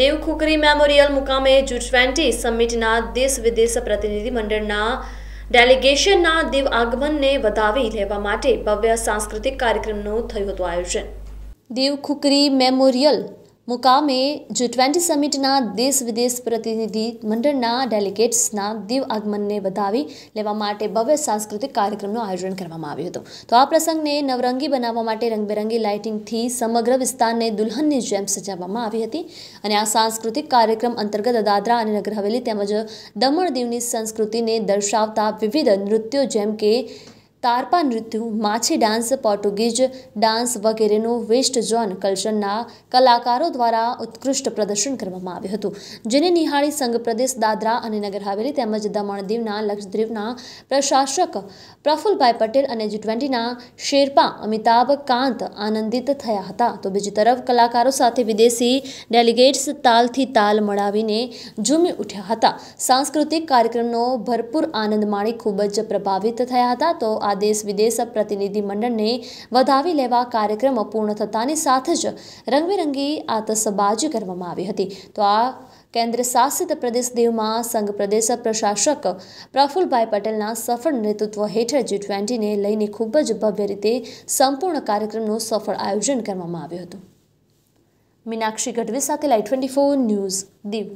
દેવખુકરી memorial મુકામે જૂ twenty સમિટના દેશ વિદેશ પ્રતિનિધિ મંડળના ડેલિગેશનના દેવ આગમનને વધાવી લેવા માટે ભવ્ય સાંસ્કૃતિક કાર્યક્રમનું થયું હતું આયોજન દેવખુકરી મેમોરિયલ મુકામે જી ટ્વેન્ટી સમિટના દેશ વિદેશ પ્રતિનિધિ મંડળના ડેલિગેટ્સના દિવ આગમનને વધાવી લેવા માટે ભવ્ય સાંસ્કૃતિક કાર્યક્રમનું આયોજન કરવામાં આવ્યું હતું તો આ પ્રસંગને નવરંગી બનાવવા માટે રંગબેરંગી લાઇટિંગથી સમગ્ર વિસ્તારને દુલ્હનની જેમ સજાવવામાં આવી હતી અને આ સાંસ્કૃતિક કાર્યક્રમ અંતર્ગત દાદરા અને નગર હવેલી તેમજ દમણ દીવની સંસ્કૃતિને દર્શાવતા વિવિધ નૃત્યો જેમ કે તારપા નૃત્ય માછી ડાન્સ પોર્ટુગીઝ ડાન્સ વગેરેનું વેસ્ટ ઝોન કલ્ચરના કલાકારો દ્વારા ઉત્કૃષ્ટ પ્રદર્શન કરવામાં આવ્યું હતું જેને નિહાળી સંઘ પ્રદેશ દાદરા અને નગર હવેલી તેમજ દમણ દીવના લક્ષદ્વીપના પ્રશાસક પ્રફુલભાઈ પટેલ અને જી ટ્વેન્ટીના શેરપા અમિતાભ કાંત આનંદિત થયા હતા તો બીજી તરફ કલાકારો સાથે વિદેશી ડેલિગેટ્સ તાલથી તાલ મળાવીને ઝૂમી ઉઠ્યા હતા સાંસ્કૃતિક કાર્યક્રમનો ભરપૂર આનંદ માણી ખૂબ જ પ્રભાવિત થયા હતા તો આદેશ વિદેશ પ્રતિનિધિ મંડળને વધાવી લેવા કાર્યક્રમ પૂર્ણ થતાની સાથે જ રંગબેરંગી આતશબાજી કરવામાં આવી હતી તો આ કેન્દ્ર શાસિત પ્રદેશ દીવમાં સંઘ પ્રદેશ પ્રશાસક પ્રફુલભાઈ પટેલના સફળ નેતૃત્વ હેઠળ જી ટ્વેન્ટીને લઈને ખૂબ જ ભવ્ય રીતે સંપૂર્ણ કાર્યક્રમનું સફળ આયોજન કરવામાં આવ્યું હતું મીનાક્ષી ગઢવી સાથે લાઈ ટ્વેન્ટી ફોર ન્યૂઝ દીવ